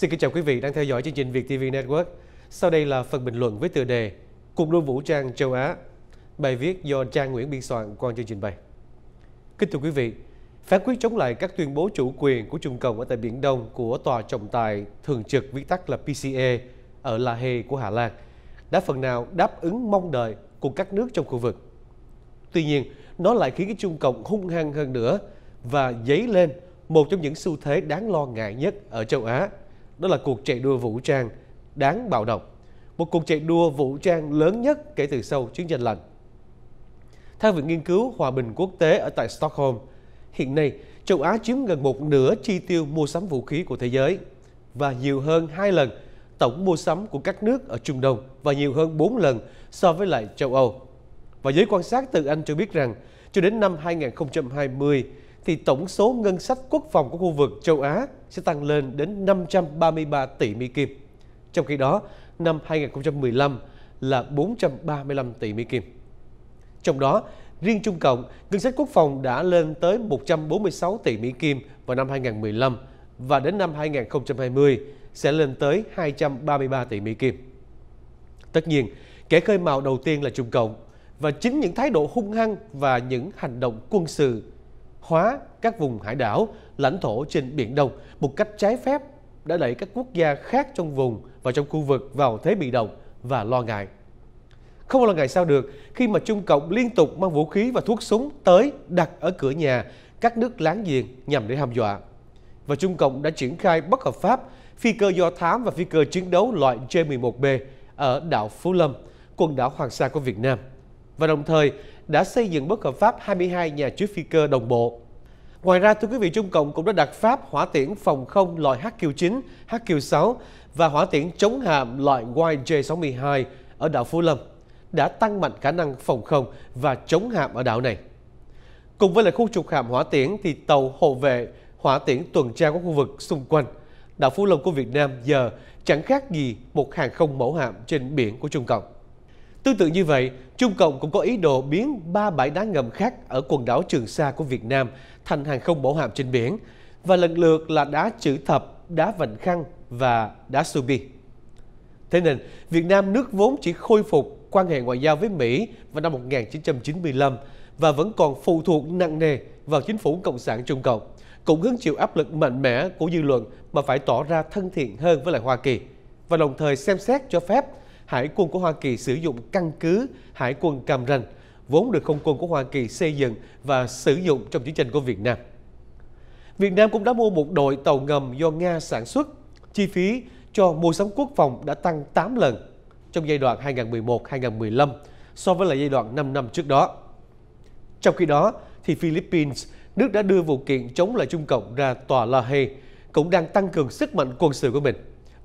Xin kính chào quý vị đang theo dõi chương trình Việt TV Network. Sau đây là phần bình luận với tựa đề Cuộc đua vũ trang châu Á. Bài viết do Trang Nguyễn biên soạn qua chương trình bày. Kính thưa quý vị, phán quyết chống lại các tuyên bố chủ quyền của Trung Cộng ở tại Biển Đông của Tòa trọng tài thường trực viết tắt là PCA ở La Haye của Hà Lan đã phần nào đáp ứng mong đợi của các nước trong khu vực. Tuy nhiên, nó lại khiến cái Trung Cộng hung hăng hơn nữa và dấy lên một trong những xu thế đáng lo ngại nhất ở châu Á – đó là cuộc chạy đua vũ trang đáng bạo động, một cuộc chạy đua vũ trang lớn nhất kể từ sau chiến tranh lạnh. Theo Viện Nghiên cứu Hòa bình Quốc tế ở tại Stockholm, hiện nay châu Á chiếm gần một nửa chi tiêu mua sắm vũ khí của thế giới và nhiều hơn hai lần tổng mua sắm của các nước ở Trung Đông và nhiều hơn 4 lần so với lại châu Âu. Và giới quan sát từ Anh cho biết rằng, cho đến năm 2020, thì tổng số ngân sách quốc phòng của khu vực châu Á sẽ tăng lên đến 533 tỷ Mỹ Kim. Trong khi đó, năm 2015 là 435 tỷ Mỹ Kim. Trong đó, riêng Trung Cộng, ngân sách quốc phòng đã lên tới 146 tỷ Mỹ Kim vào năm 2015 và đến năm 2020 sẽ lên tới 233 tỷ Mỹ Kim. Tất nhiên, kẻ khơi mào đầu tiên là Trung Cộng và chính những thái độ hung hăng và những hành động quân sự hóa các vùng hải đảo, lãnh thổ trên Biển Đông một cách trái phép đã đẩy các quốc gia khác trong vùng và trong khu vực vào thế bị động và lo ngại. Không lo ngại sao được khi mà Trung Cộng liên tục mang vũ khí và thuốc súng tới đặt ở cửa nhà các nước láng giềng nhằm để hăm dọa. Và Trung Cộng đã triển khai bất hợp pháp phi cơ do thám và phi cơ chiến đấu loại J-11B ở đảo Phú Lâm, quần đảo Hoàng Sa của Việt Nam. Và đồng thời đã xây dựng bất hợp pháp 22 nhà chứa phi cơ đồng bộ. Ngoài ra, thưa quý vị, Trung Cộng cũng đã đặt Pháp hỏa tiễn phòng không loại HQ-9, HQ-6 và hỏa tiễn chống hạm loại YJ-62 ở đảo Phú Lâm đã tăng mạnh khả năng phòng không và chống hạm ở đảo này. Cùng với lại khu trục hạm hỏa tiễn thì tàu hộ vệ hỏa tiễn tuần tra các khu vực xung quanh. Đảo Phú Lâm của Việt Nam giờ chẳng khác gì một hàng không mẫu hạm trên biển của Trung Cộng. Tương tự như vậy, Trung Cộng cũng có ý đồ biến ba bãi đá ngầm khác ở quần đảo Trường Sa của Việt Nam thành hàng không mẫu hạm trên biển, và lần lượt là đá chữ thập, đá vành khăn và đá Subi. Thế nên, Việt Nam nước vốn chỉ khôi phục quan hệ ngoại giao với Mỹ vào năm 1995 và vẫn còn phụ thuộc nặng nề vào chính phủ Cộng sản Trung Cộng, cũng hứng chịu áp lực mạnh mẽ của dư luận mà phải tỏ ra thân thiện hơn với lại Hoa Kỳ và đồng thời xem xét cho phép Hải quân của Hoa Kỳ sử dụng căn cứ Hải quân Cam Ranh, vốn được không quân của Hoa Kỳ xây dựng và sử dụng trong chiến tranh của Việt Nam. Việt Nam cũng đã mua một đội tàu ngầm do Nga sản xuất. Chi phí cho mua sắm quốc phòng đã tăng 8 lần trong giai đoạn 2011-2015 so với lại giai đoạn 5 năm trước đó. Trong khi đó, thì Philippines, nước đã đưa vụ kiện chống lại Trung Cộng ra tòa La Haye, cũng đang tăng cường sức mạnh quân sự của mình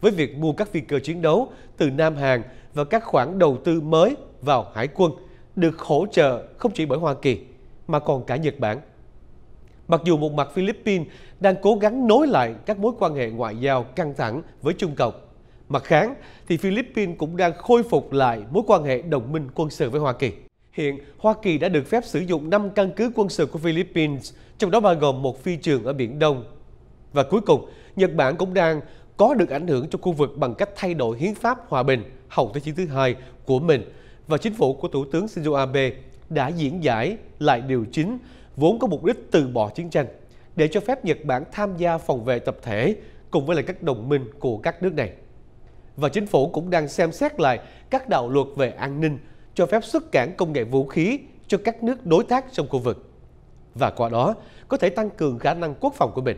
với việc mua các phi cơ chiến đấu từ Nam Hàn và các khoản đầu tư mới vào hải quân được hỗ trợ không chỉ bởi Hoa Kỳ mà còn cả Nhật Bản. Mặc dù một mặt Philippines đang cố gắng nối lại các mối quan hệ ngoại giao căng thẳng với Trung Cộng, mặt khác thì Philippines cũng đang khôi phục lại mối quan hệ đồng minh quân sự với Hoa Kỳ. Hiện, Hoa Kỳ đã được phép sử dụng 5 căn cứ quân sự của Philippines, trong đó bao gồm một phi trường ở Biển Đông. Và cuối cùng, Nhật Bản cũng đang có được ảnh hưởng trong khu vực bằng cách thay đổi hiến pháp hòa bình hậu Thế chiến thứ hai của mình và chính phủ của Thủ tướng Shinzo Abe đã diễn giải lại điều chính vốn có mục đích từ bỏ chiến tranh để cho phép Nhật Bản tham gia phòng vệ tập thể cùng với lại các đồng minh của các nước này. Và chính phủ cũng đang xem xét lại các đạo luật về an ninh cho phép xuất cảng công nghệ vũ khí cho các nước đối tác trong khu vực và qua đó có thể tăng cường khả năng quốc phòng của mình.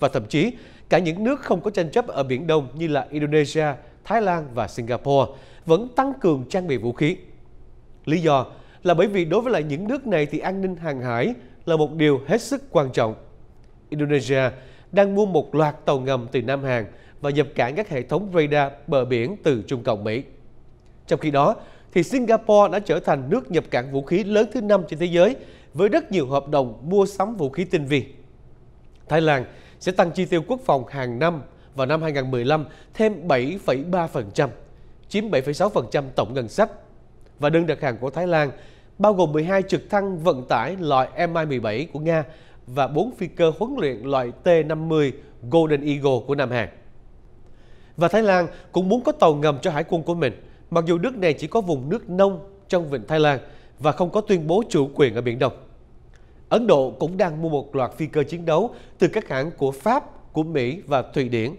Và thậm chí cả những nước không có tranh chấp ở Biển Đông như là Indonesia, Thái Lan và Singapore vẫn tăng cường trang bị vũ khí. Lý do là bởi vì đối với lại những nước này thì an ninh hàng hải là một điều hết sức quan trọng. Indonesia đang mua một loạt tàu ngầm từ Nam Hàn và nhập cản các hệ thống radar bờ biển từ Trung Cộng Mỹ. Trong khi đó, thì Singapore đã trở thành nước nhập cảng vũ khí lớn thứ năm trên thế giới với rất nhiều hợp đồng mua sắm vũ khí tinh vi. Thái Lan sẽ tăng chi tiêu quốc phòng hàng năm vào năm 2015 thêm 7,3%, chiếm 7,6% tổng ngân sách. Và đơn đặt hàng của Thái Lan bao gồm 12 trực thăng vận tải loại Mi-17 của Nga và 4 phi cơ huấn luyện loại T-50 Golden Eagle của Nam Hàn. Và Thái Lan cũng muốn có tàu ngầm cho hải quân của mình, mặc dù nước này chỉ có vùng nước nông trong vịnh Thái Lan và không có tuyên bố chủ quyền ở Biển Đông. Ấn Độ cũng đang mua một loạt phi cơ chiến đấu từ các hãng của Pháp, của Mỹ và Thụy Điển.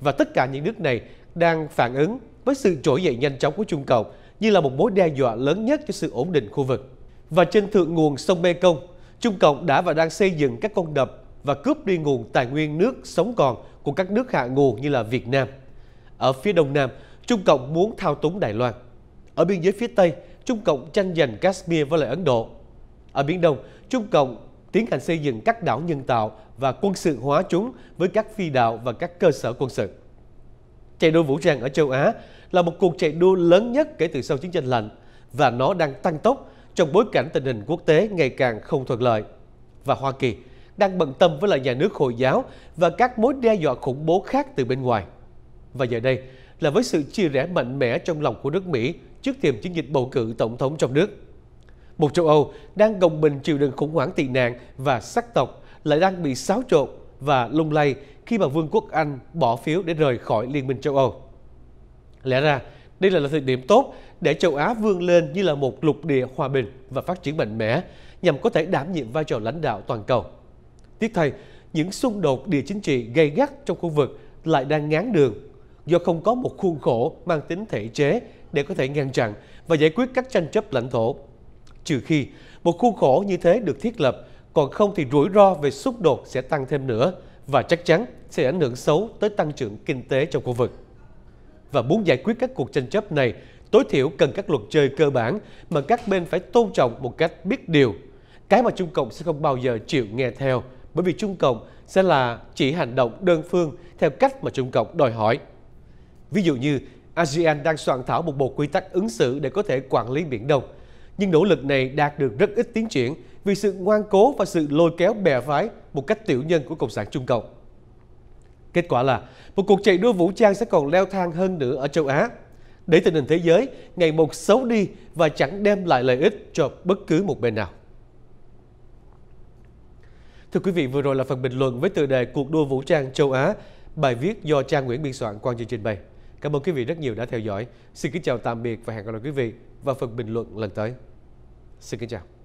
Và tất cả những nước này đang phản ứng với sự trỗi dậy nhanh chóng của Trung Cộng như là một mối đe dọa lớn nhất cho sự ổn định khu vực. Và trên thượng nguồn sông Mekong, Trung Cộng đã và đang xây dựng các con đập và cướp đi nguồn tài nguyên nước sống còn của các nước hạ nguồn như là Việt Nam. Ở phía đông nam, Trung Cộng muốn thao túng Đài Loan. Ở biên giới phía Tây, Trung Cộng tranh giành Kashmir với lại Ấn Độ. Ở Biển Đông, Trung Cộng tiến hành xây dựng các đảo nhân tạo và quân sự hóa chúng với các phi đạo và các cơ sở quân sự. Chạy đua vũ trang ở châu Á là một cuộc chạy đua lớn nhất kể từ sau chiến tranh lạnh và nó đang tăng tốc trong bối cảnh tình hình quốc tế ngày càng không thuận lợi. Và Hoa Kỳ đang bận tâm với lại nhà nước Hồi giáo và các mối đe dọa khủng bố khác từ bên ngoài. Và giờ đây là với sự chia rẽ mạnh mẽ trong lòng của nước Mỹ trước thềm chiến dịch bầu cử tổng thống trong nước. Một châu Âu đang gồng mình chịu đựng khủng hoảng tị nạn và sắc tộc lại đang bị xáo trộn và lung lay khi mà Vương quốc Anh bỏ phiếu để rời khỏi Liên minh châu Âu. Lẽ ra, đây là thời điểm tốt để châu Á vươn lên như là một lục địa hòa bình và phát triển mạnh mẽ nhằm có thể đảm nhiệm vai trò lãnh đạo toàn cầu. Tiếc thay, những xung đột địa chính trị gây gắt trong khu vực lại đang ngán đường do không có một khuôn khổ mang tính thể chế để có thể ngăn chặn và giải quyết các tranh chấp lãnh thổ trừ khi một khuôn khổ như thế được thiết lập, còn không thì rủi ro về xung đột sẽ tăng thêm nữa và chắc chắn sẽ ảnh hưởng xấu tới tăng trưởng kinh tế trong khu vực. Và muốn giải quyết các cuộc tranh chấp này, tối thiểu cần các luật chơi cơ bản mà các bên phải tôn trọng một cách biết điều. Cái mà Trung Cộng sẽ không bao giờ chịu nghe theo, bởi vì Trung Cộng sẽ là chỉ hành động đơn phương theo cách mà Trung Cộng đòi hỏi. Ví dụ như ASEAN đang soạn thảo một bộ quy tắc ứng xử để có thể quản lý Biển Đông – nhưng nỗ lực này đạt được rất ít tiến triển vì sự ngoan cố và sự lôi kéo bè phái một cách tiểu nhân của Cộng sản Trung Cộng. Kết quả là một cuộc chạy đua vũ trang sẽ còn leo thang hơn nữa ở châu Á, để tình hình thế giới ngày một xấu đi và chẳng đem lại lợi ích cho bất cứ một bên nào. Thưa quý vị, vừa rồi là phần bình luận với tựa đề Cuộc đua vũ trang châu Á, bài viết do Trang Nguyễn biên soạn qua trình trình bày. Cảm ơn quý vị rất nhiều đã theo dõi. Xin kính chào tạm biệt và hẹn gặp lại quý vị vào phần bình luận lần tới. Xin kính chào.